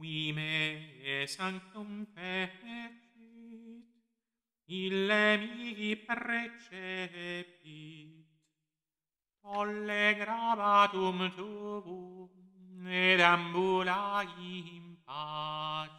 qui me sanctum fecit, ille mihi precepit. Tolle gravatum tuum, ed ambulai in pace,